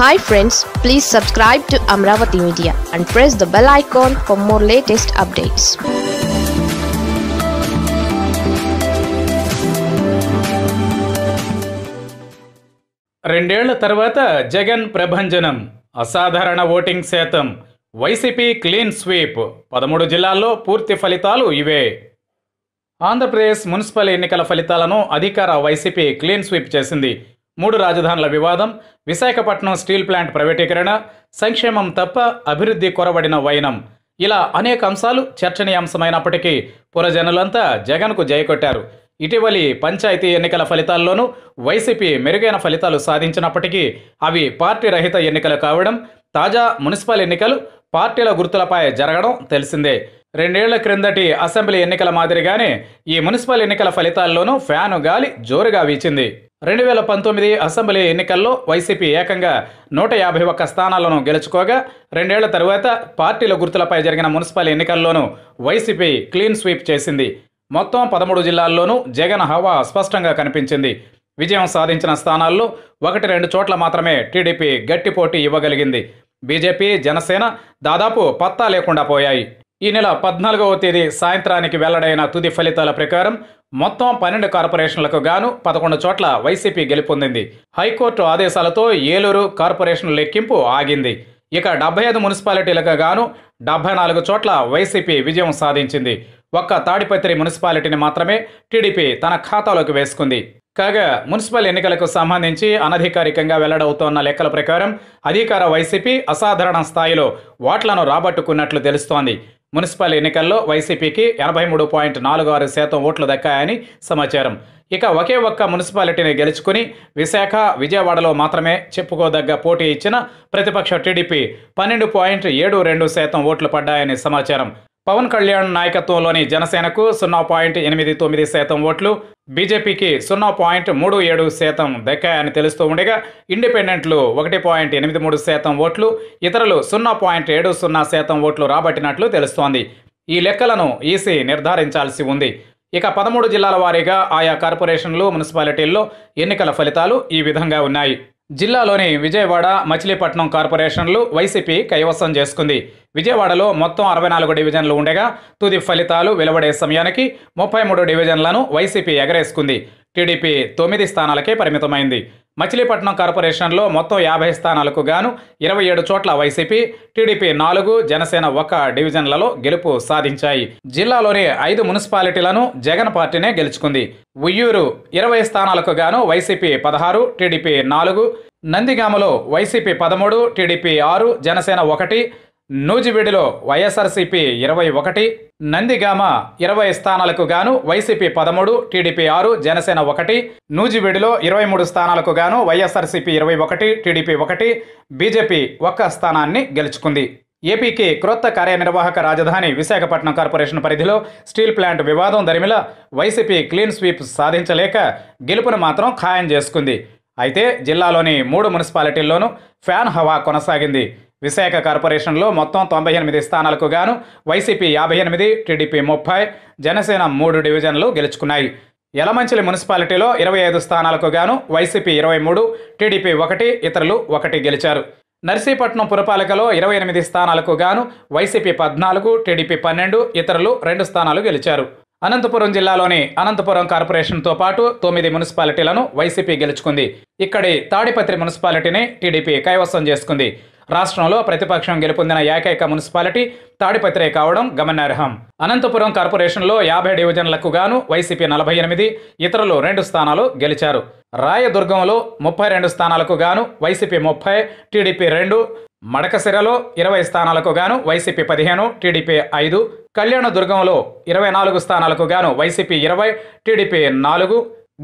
hi friends please subscribe to Amaravati media and press the bell icon for more latest updates రెండేళ్ల తర్వాత జగన్ ప్రభంజనం అసాధారణ voting శాతం YCP clean sweep పదమూడు జిల్లాల్లో పూర్తి ఫలితాలు ఇవే ఆంధ్రప్రదేశ్ మున్సిపల్ ఎన్నికల ఫలితాలను అధికార వైసీపీ క్లీన్ స్వీప్ చేసింది మూడు రాజధానుల వివాదం విశాఖపట్నం స్టీల్ ప్లాంట్ ప్రైవేటీకరణ సంక్షేమం తప్ప అభివృద్ధి కొరబడిన వైనం ఇలా అనేక అంశాలు చర్చనీయాంశమైనప్పటికీ పురజనులంతా జగన్కు జయకొట్టారు ఇటీవలి పంచాయతీ ఎన్నికల ఫలితాల్లోనూ వైసీపీ మెరుగైన ఫలితాలు సాధించినప్పటికీ అవి పార్టీ రహిత ఎన్నికలు కావడం తాజా మున్సిపల్ ఎన్నికలు పార్టీల గుర్తులపై జరగడం తెలిసిందే రెండేళ్ల క్రిందటి అసెంబ్లీ ఎన్నికల మాదిరిగానే ఈ మున్సిపల్ ఎన్నికల ఫలితాల్లోనూ ఫ్యాను గాలి జోరుగా వీచింది రెండు వేల పంతొమ్మిది అసెంబ్లీ ఎన్నికల్లో వైసీపీ ఏకంగా నూట యాభై ఒక్క స్థానాలను గెలుచుకోగా రెండేళ్ల తరువాత పార్టీల గుర్తులపై జరిగిన మున్సిపల్ ఎన్నికల్లోనూ వైసీపీ క్లీన్ స్వీప్ చేసింది మొత్తం పదమూడు జిల్లాల్లోనూ జగన్ హవా స్పష్టంగా కనిపించింది విజయం సాధించిన స్థానాల్లో ఒకటి రెండు చోట్ల మాత్రమే టీడీపీ గట్టి పోటీ ఇవ్వగలిగింది బీజేపీ జనసేన దాదాపు పత్తా లేకుండా పోయాయి ఈ నెల పద్నాలుగవ తేదీ సాయంత్రానికి వెల్లడైన తుది ఫలితాల ప్రకారం మొత్తం పన్నెండు కార్పొరేషన్లకు గాను పదకొండు చోట్ల వైసీపీ గెలుపొందింది హైకోర్టు ఆదేశాలతో ఏలూరు కార్పొరేషన్ లెక్కింపు ఆగింది ఇక డెబ్బై ఐదు మున్సిపాలిటీలకు గాను డెబ్బై నాలుగు చోట్ల వైసీపీ విజయం సాధించింది ఒక్క తాడిపత్రి మున్సిపాలిటీని మాత్రమే టీడీపీ తన ఖాతాలోకి వేసుకుంది కాగా మున్సిపల్ ఎన్నికలకు సంబంధించి అనధికారికంగా వెల్లడవుతోన్న లెక్కల ప్రకారం అధికార వైసీపీ అసాధారణ స్థాయిలో ఓట్లను రాబట్టుకున్నట్లు తెలుస్తోంది మున్సిపల్ ఎన్నికల్లో వైసీపీకి ఎనభై మూడు పాయింట్ నాలుగు ఆరు శాతం ఓట్లు దక్కాయని సమాచారం ఇక ఒకే ఒక్క మున్సిపాలిటీని గెలుచుకుని విశాఖ విజయవాడలో మాత్రమే చెప్పుకోదగ్గ పోటీ ఇచ్చిన ప్రతిపక్ష టీడీపీ పన్నెండు పాయింట్ ఏడు రెండు శాతం ఓట్లు పడ్డాయని సమాచారం పవన్ కళ్యాణ్ నాయకత్వంలోని జనసేనకు సున్నా పాయింట్ ఎనిమిది తొమ్మిది శాతం ఓట్లు బీజేపీకి సున్నా పాయింట్ మూడు ఏడు శాతం దక్కాయని తెలుస్తూ ఉండగా ఇండిపెండెంట్లు ఒకటి పాయింట్ ఎనిమిది మూడు శాతం ఓట్లు ఇతరులు సున్నా పాయింట్ ఏడు సున్నా శాతం ఓట్లు రాబట్టినట్లు తెలుస్తోంది ఈ లెక్కలను ఈసీ నిర్ధారించాల్సి ఉంది ఇక పదమూడు జిల్లాల వారీగా ఆయా కార్పొరేషన్లు మున్సిపాలిటీల్లో ఎన్నికల ఫలితాలు ఈ విధంగా ఉన్నాయి జిల్లాలోని విజయవాడ మచిలీపట్నం కార్పొరేషన్లు వైసీపీ కైవసం చేసుకుంది విజయవాడలో మొత్తం అరవై నాలుగు డివిజన్లు ఉండగా తుది ఫలితాలు వెలువడే సమయానికి ముప్పై మూడు డివిజన్లను వైసీపీ ఎగరేసుకుంది టీడీపీ తొమ్మిది స్థానాలకే పరిమితమైంది మచిలీపట్నం కార్పొరేషన్లో మొత్తం యాభై స్థానాలకు గాను ఇరవై ఏడు చోట్ల వైసీపీ టీడీపీ నాలుగు జనసేన ఒక డివిజన్లలో గెలుపు సాధించాయి జిల్లాలోని ఐదు మున్సిపాలిటీలను జగన్ పార్టీనే గెలుచుకుంది ఉయ్యూరు ఇరవై స్థానాలకు గాను వైసీపీ పదహారు టీడీపీ నాలుగు నందిగామలో వైసీపీ పదమూడు టీడీపీ ఆరు జనసేన ఒకటి నూజివీడిలో వైఎస్ఆర్సీపీ ఇరవై ఒకటి నందిగామ ఇరవై స్థానాలకు గాను వైసీపీ పదమూడు టీడీపీ ఆరు జనసేన ఒకటి నూజివీడులో ఇరవై మూడు స్థానాలకు గాను వైఎస్ఆర్సీపీ ఇరవై ఒకటి టీడీపీ ఒకటి బీజేపీ ఒక్క స్థానాన్ని గెలుచుకుంది ఏపీకి క్రొత్త కార్యనిర్వాహక రాజధాని విశాఖపట్నం కార్పొరేషన్ పరిధిలో స్టీల్ ప్లాంట్ వివాదం దరిమిల వైసీపీ క్లీన్ స్వీప్ సాధించలేక గెలుపును మాత్రం ఖాయం చేసుకుంది అయితే జిల్లాలోని మూడు మున్సిపాలిటీల్లోనూ ఫ్యాన్ హవా కొనసాగింది విశాఖ కార్పొరేషన్లో మొత్తం తొంభై ఎనిమిది స్థానాలకు గాను వైసీపీ యాభై ఎనిమిది టీడీపీ ముప్పై జనసేన మూడు డివిజన్లు గెలుచుకున్నాయి యలమంచిలి మున్సిపాలిటీలో ఇరవై ఐదు స్థానాలకు గాను వైసీపీ ఇరవై మూడు టీడీపీ ఒకటి ఇతరులు ఒకటి గెలిచారు నర్సీపట్నం పురపాలికలో ఇరవై ఎనిమిది స్థానాలకు గాను వైసీపీ పద్నాలుగు టీడీపీ పన్నెండు ఇతరులు రెండు స్థానాలు గెలిచారు అనంతపురం జిల్లాలోని అనంతపురం కార్పొరేషన్తో పాటు తొమ్మిది మున్సిపాలిటీలను వైసీపీ గెలుచుకుంది ఇక్కడి తాడిపత్రి మున్సిపాలిటీని టీడీపీ కైవసం చేసుకుంది రాష్ట్రంలో ప్రతిపక్షం గెలుపొందిన ఏకైక మున్సిపాలిటీ తాడిపత్రే కావడం గమనార్హం అనంతపురం కార్పొరేషన్లో యాభై డివిజన్లకు గాను వైసీపీ నలభై ఎనిమిది ఇతరులు రెండు స్థానాలు గెలిచారు రాయదుర్గంలో ముప్పై రెండు స్థానాలకు గాను వైసీపీ ముప్పై టీడీపీ రెండు మడకసిరలో ఇరవై స్థానాలకు గాను వైసీపీ పదిహేను టీడీపీ ఐదు కళ్యాణదుర్గంలో ఇరవై నాలుగు స్థానాలకు గాను వైసీపీ ఇరవై టీడీపీ నాలుగు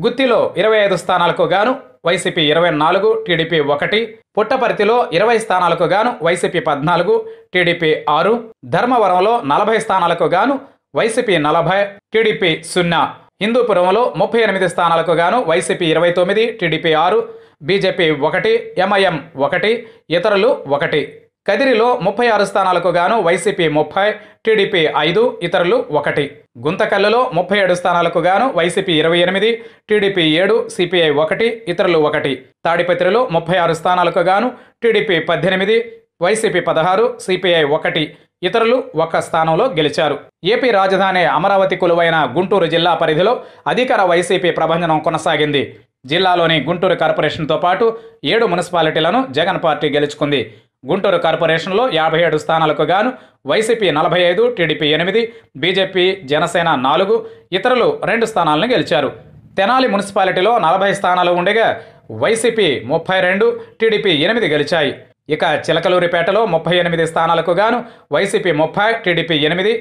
గుత్తిలో ఇరవై ఐదు స్థానాలకు గాను వైసీపీ ఇరవై నాలుగు టీడీపీ ఒకటి పుట్టపర్తిలో ఇరవై స్థానాలకు గాను వైసీపీ పద్నాలుగు టీడీపీ ఆరు ధర్మవరంలో నలభై స్థానాలకు గాను వైసీపీ నలభై టీడీపీ సున్నా హిందూపురంలో ముప్పై ఎనిమిది స్థానాలకు గాను వైసీపీ ఇరవై తొమ్మిది టీడీపీ ఆరు బీజేపీ ఒకటి ఎంఐఎం ఒకటి ఇతరులు ఒకటి కదిరిలో ముప్పై ఆరు స్థానాలకు గాను వైసీపీ ముప్పై టీడీపీ ఐదు ఇతరులు ఒకటి గుంతకల్లులో ముప్పై ఏడు స్థానాలకు గాను వైసీపీ ఇరవై ఎనిమిది టీడీపీ ఏడు సిపిఐ ఒకటి ఇతరులు ఒకటి తాడిపత్రిలో ముప్పై ఆరు స్థానాలకు గాను టీడీపీ పద్దెనిమిది వైసీపీ పదహారు సిపిఐ ఒకటి ఇతరులు ఒక్క స్థానంలో గెలిచారు ఏపీ రాజధాని అమరావతి కొలువైన గుంటూరు జిల్లా పరిధిలో అధికార వైసీపీ ప్రభంజనం కొనసాగింది జిల్లాలోని గుంటూరు కార్పొరేషన్తో పాటు ఏడు మున్సిపాలిటీలను జగన్ పార్టీ గెలుచుకుంది గుంటూరు కార్పొరేషన్లో యాభై ఏడు స్థానాలకు గాను వైసీపీ నలభై ఐదు టీడీపీ ఎనిమిది బీజేపీ జనసేన నాలుగు ఇతరులు రెండు స్థానాలను గెలిచారు తెనాలి మున్సిపాలిటీలో నలభై స్థానాలు ఉండగా వైసీపీ ముప్పై రెండు టీడీపీ ఎనిమిది గెలిచాయి ఇక చిలకలూరిపేటలో ముప్పై ఎనిమిది స్థానాలకు గాను వైసీపీ ముప్పై టీడీపీ ఎనిమిది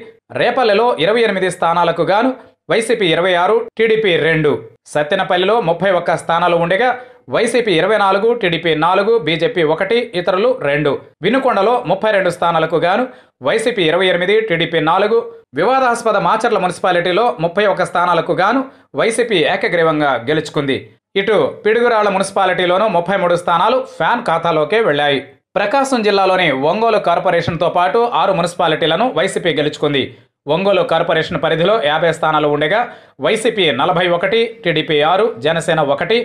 రేపల్లెలో ఇరవై ఎనిమిది స్థానాలకు గాను వైసీపీ ఇరవై ఆరు టీడీపీ రెండు సత్తెనపల్లిలో ముప్పై ఒక్క స్థానాలు ఉండగా వైసీపీ ఇరవై నాలుగు టీడీపీ నాలుగు బీజేపీ ఒకటి ఇతరులు రెండు వినుకొండలో ముప్పై రెండు స్థానాలకు గాను వైసీపీ ఇరవై ఎనిమిది టీడీపీ నాలుగు వివాదాస్పద మాచర్ల మున్సిపాలిటీలో ముప్పై ఒక స్థానాలకు గాను వైసీపీ ఏకగ్రీవంగా గెలుచుకుంది ఇటు పిడుగురాళ్ల మున్సిపాలిటీలోనూ ముప్పై మూడు స్థానాలు ఫ్యాన్ ఖాతాలోకే వెళ్లాయి ప్రకాశం జిల్లాలోని ఒంగోలు కార్పొరేషన్తో పాటు ఆరు మున్సిపాలిటీలను వైసీపీ గెలుచుకుంది ఒంగోలు కార్పొరేషన్ పరిధిలో యాభై స్థానాలు ఉండగా వైసీపీ నలభై ఒకటి టీడీపీ ఆరు జనసేన ఒకటి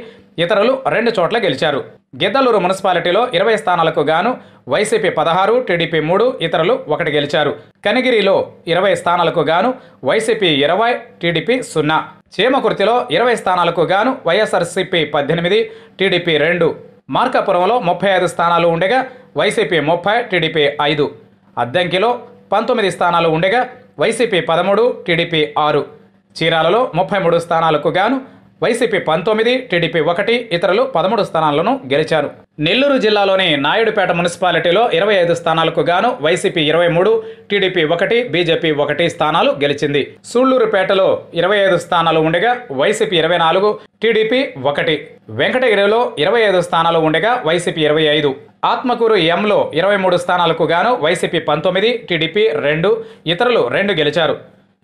ఇతరులు రెండు చోట్ల గెలిచారు గిద్దలూరు మున్సిపాలిటీలో ఇరవై స్థానాలకు గాను వైసీపీ పదహారు టీడీపీ మూడు ఇతరులు ఒకటి గెలిచారు కనిగిరిలో ఇరవై స్థానాలకు గాను వైసీపీ ఇరవై టీడీపీ సున్నా చీమకుర్తిలో ఇరవై స్థానాలకు గాను వైఎస్ఆర్సీపీ పద్దెనిమిది టీడీపీ రెండు మార్కాపురంలో ముప్పై ఐదు స్థానాలు ఉండగా వైసీపీ ముప్పై టీడీపీ ఐదు అద్దంకిలో పంతొమ్మిది స్థానాలు ఉండగా వైసీపీ పదమూడు టీడీపీ ఆరు చీరాలలో ముప్పై మూడు స్థానాలకు గాను వైసీపీ పంతొమ్మిది టీడీపీ ఒకటి ఇతరులు పదమూడు స్థానాలను గెలిచారు నెల్లూరు జిల్లాలోని నాయుడుపేట మున్సిపాలిటీలో ఇరవై ఐదు స్థానాలకు గాను వైసీపీ ఇరవై మూడు టీడీపీ ఒకటి బీజేపీ ఒకటి స్థానాలు గెలిచింది సూళ్లూరుపేటలో ఇరవై ఐదు స్థానాలు ఉండగా వైసీపీ ఇరవై నాలుగు టీడీపీ ఒకటి వెంకటగిరిలో ఇరవై ఐదు స్థానాలు ఉండగా వైసీపీ ఇరవై ఐదు ఆత్మకూరు ఎంలో ఇరవై మూడు స్థానాలకు గాను వైసీపీ పంతొమ్మిది టీడీపీ రెండు ఇతరులు రెండు గెలిచారు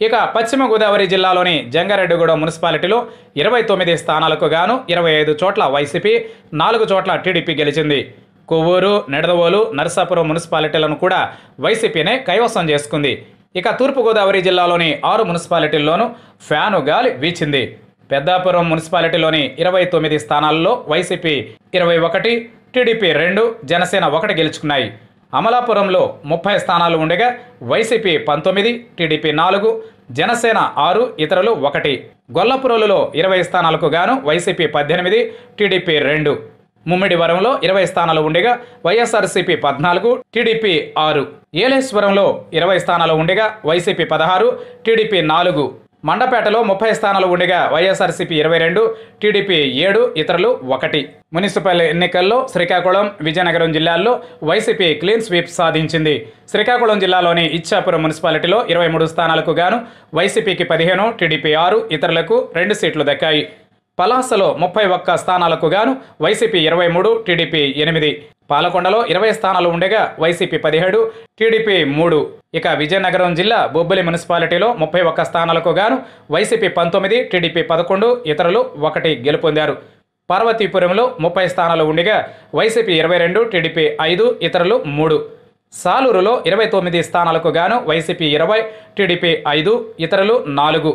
ఇక పశ్చిమ గోదావరి జిల్లాలోని జంగారెడ్డిగూడ మున్సిపాలిటీలో ఇరవై తొమ్మిది స్థానాలకు గాను ఇరవై ఐదు చోట్ల వైసీపీ నాలుగు చోట్ల టీడీపీ గెలిచింది కొవ్వూరు నెడదవోలు నర్సాపురం మున్సిపాలిటీలను కూడా వైసీపీనే కైవసం చేసుకుంది ఇక తూర్పుగోదావరి జిల్లాలోని ఆరు మున్సిపాలిటీల్లోనూ ఫ్యాను గాలి వీచింది పెద్దాపురం మున్సిపాలిటీలోని ఇరవై తొమ్మిది స్థానాల్లో వైసీపీ ఇరవై ఒకటి టీడీపీ రెండు జనసేన ఒకటి గెలుచుకున్నాయి అమలాపురంలో ముప్పై స్థానాలు ఉండగా వైసీపీ పంతొమ్మిది టీడీపీ నాలుగు జనసేన ఆరు ఇతరులు ఒకటి గొల్లపురోలులో ఇరవై స్థానాలకు గాను వైసీపీ పద్దెనిమిది టీడీపీ రెండు ముమ్మిడివరంలో ఇరవై స్థానాలు ఉండగా వైఎస్ఆర్సీపీ పద్నాలుగు టీడీపీ ఆరు ఏలేశ్వరంలో ఇరవై స్థానాలు ఉండగా వైసీపీ పదహారు టీడీపీ నాలుగు మండపేటలో ముప్పై స్థానాలు ఉండగా వైఎస్ఆర్సీపీ ఇరవై రెండు టీడీపీ ఏడు ఇతరులు ఒకటి మున్సిపల్ ఎన్నికల్లో శ్రీకాకుళం విజయనగరం జిల్లాల్లో వైసీపీ క్లీన్ స్వీప్ సాధించింది శ్రీకాకుళం జిల్లాలోని ఇచ్చాపురం మున్సిపాలిటీలో ఇరవై మూడు స్థానాలకు గాను వైసీపీకి పదిహేను టీడీపీ ఆరు ఇతరులకు రెండు సీట్లు దక్కాయి పలాసలో ముప్పై ఒక్క స్థానాలకు గాను వైసీపీ ఇరవై మూడు టీడీపీ ఎనిమిది పాలకొండలో ఇరవై స్థానాలు ఉండగా వైసీపీ పదిహేడు టీడీపీ మూడు ఇక విజయనగరం జిల్లా బొబ్బిలి మున్సిపాలిటీలో ముప్పై ఒక్క స్థానాలకు గాను వైసీపీ పంతొమ్మిది టీడీపీ పదకొండు ఇతరులు ఒకటి గెలుపొందారు పార్వతీపురంలో ముప్పై స్థానాలు ఉండగా వైసీపీ ఇరవై రెండు టీడీపీ ఐదు ఇతరులు మూడు సాలూరులో ఇరవై తొమ్మిది స్థానాలకు గాను వైసీపీ ఇరవై టీడీపీ ఐదు ఇతరులు నాలుగు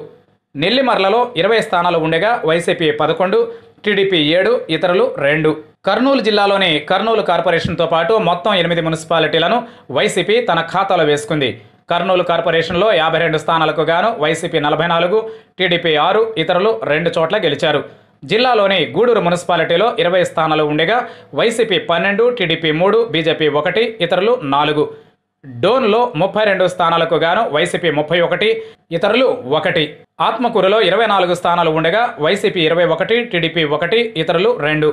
నెల్లిమర్లలో ఇరవై స్థానాలు ఉండగా వైసీపీ పదకొండు టీడీపీ ఏడు ఇతరులు రెండు కర్నూలు జిల్లాలోని కర్నూలు కార్పొరేషన్తో పాటు మొత్తం ఎనిమిది మున్సిపాలిటీలను వైసీపీ తన ఖాతాలో వేసుకుంది కర్నూలు కార్పొరేషన్లో యాభై రెండు స్థానాలకు గాను వైసీపీ నలభై నాలుగు టీడీపీ ఆరు ఇతరులు రెండు చోట్ల గెలిచారు జిల్లాలోని గూడూరు మున్సిపాలిటీలో ఇరవై స్థానాలు ఉండగా వైసీపీ పన్నెండు టీడీపీ మూడు బీజేపీ ఒకటి ఇతరులు నాలుగు డోన్లో ముప్పై రెండు స్థానాలకు గాను వైసీపీ ముప్పై ఒకటి ఇతరులు ఒకటి ఆత్మకూరులో ఇరవై నాలుగు స్థానాలు ఉండగా వైసీపీ ఇరవై ఒకటి టీడీపీ ఒకటి ఇతరులు రెండు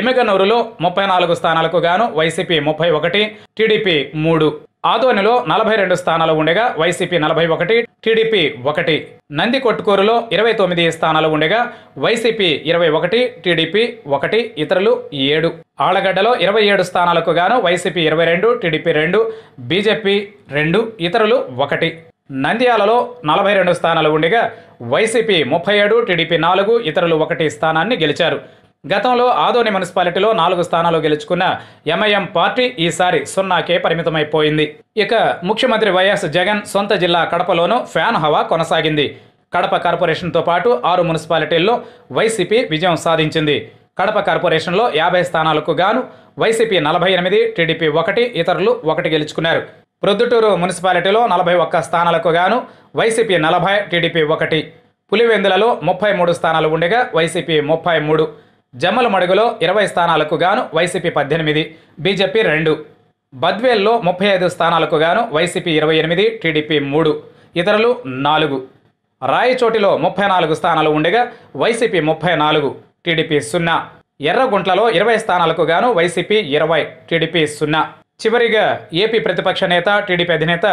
ఎమ్మిగనూరులో ముప్పై నాలుగు స్థానాలకు గాను వైసీపీ ముప్పై ఒకటి టీడీపీ మూడు ఆదోనిలో నలభై రెండు స్థానాలు ఉండగా వైసీపీ నలభై ఒకటి టీడీపీ ఒకటి నంది కొట్టుకూరులో ఇరవై తొమ్మిది స్థానాలు ఉండగా వైసీపీ ఇరవై ఒకటి టీడీపీ ఒకటి ఇతరులు ఏడు ఆళ్లగడ్డలో ఇరవై ఏడు స్థానాలకు గాను వైసీపీ ఇరవై రెండు టీడీపీ రెండు బీజేపీ రెండు ఇతరులు ఒకటి నంద్యాలలో నలభై రెండు స్థానాలు ఉండగా వైసీపీ ముప్పై ఏడు టీడీపీ నాలుగు ఇతరులు ఒకటి స్థానాన్ని గెలిచారు గతంలో ఆదోని మున్సిపాలిటీలో నాలుగు స్థానాలు గెలుచుకున్న ఎంఐఎం పార్టీ ఈసారి సున్నాకే పరిమితమైపోయింది ఇక ముఖ్యమంత్రి వైఎస్ జగన్ సొంత జిల్లా కడపలోనూ ఫ్యాన్ హవా కొనసాగింది కడప కార్పొరేషన్తో పాటు ఆరు మున్సిపాలిటీల్లో వైసీపీ విజయం సాధించింది కడప కార్పొరేషన్లో యాభై స్థానాలకు గాను వైసీపీ నలభై ఎనిమిది టీడీపీ ఒకటి ఇతరులు ఒకటి గెలుచుకున్నారు ప్రొద్దుటూరు మున్సిపాలిటీలో నలభై ఒక్క స్థానాలకు గాను వైసీపీ నలభై టీడీపీ ఒకటి పులివెందులలో ముప్పై మూడు స్థానాలు ఉండగా వైసీపీ ముప్పై మూడు జమ్మల మడుగులో ఇరవై స్థానాలకు గాను వైసీపీ పద్దెనిమిది బీజేపీ రెండు బద్వేల్లో ముప్పై ఐదు స్థానాలకు గాను వైసీపీ ఇరవై ఎనిమిది టీడీపీ మూడు ఇతరులు నాలుగు రాయచోటిలో ముప్పై నాలుగు స్థానాలు ఉండగా వైసీపీ ముప్పై నాలుగు టీడీపీ సున్నా ఎర్రగుంట్లలో ఇరవై స్థానాలకు గాను వైసీపీ ఇరవై టీడీపీ సున్నా చివరిగా ఏపీ ప్రతిపక్ష నేత టీడీపీ అధినేత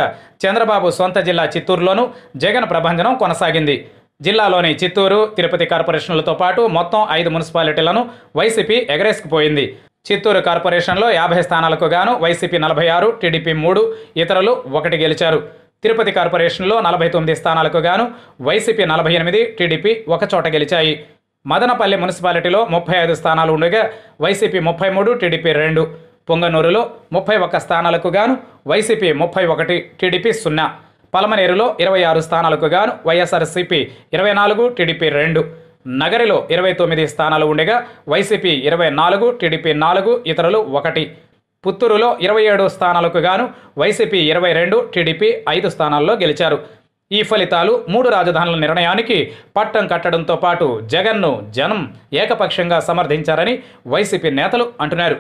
చంద్రబాబు సొంత జిల్లా చిత్తూరులోనూ జగన్ ప్రభంజనం కొనసాగింది జిల్లాలోని చిత్తూరు తిరుపతి కార్పొరేషన్లతో పాటు మొత్తం ఐదు మున్సిపాలిటీలను వైసీపీ ఎగరేసుకుపోయింది చిత్తూరు కార్పొరేషన్లో యాభై స్థానాలకు గాను వైసీపీ నలభై ఆరు టీడీపీ మూడు ఇతరులు ఒకటి గెలిచారు తిరుపతి కార్పొరేషన్లో నలభై తొమ్మిది స్థానాలకు గాను వైసీపీ నలభై ఎనిమిది టీడీపీ ఒకచోట గెలిచాయి మదనపల్లి మున్సిపాలిటీలో ముప్పై ఐదు స్థానాలు ఉండగా వైసీపీ ముప్పై మూడు టీడీపీ రెండు పొంగనూరులో ముప్పై ఒక్క స్థానాలకు గాను వైసీపీ ముప్పై ఒకటి టీడీపీ సున్నా పలమనేరులో ఇరవై ఆరు స్థానాలకు గాను వైఎస్ఆర్సీపీ ఇరవై నాలుగు టీడీపీ రెండు నగరిలో ఇరవై తొమ్మిది స్థానాలు ఉండగా వైసీపీ ఇరవై నాలుగు టీడీపీ నాలుగు ఇతరులు ఒకటి పుత్తూరులో ఇరవై ఏడు స్థానాలకు గాను వైసీపీ ఇరవై రెండు టీడీపీ ఐదు స్థానాల్లో గెలిచారు ఈ ఫలితాలు మూడు రాజధానుల నిర్ణయానికి పట్టం కట్టడంతో పాటు జగన్ను జనం ఏకపక్షంగా సమర్థించారని వైసీపీ నేతలు అంటున్నారు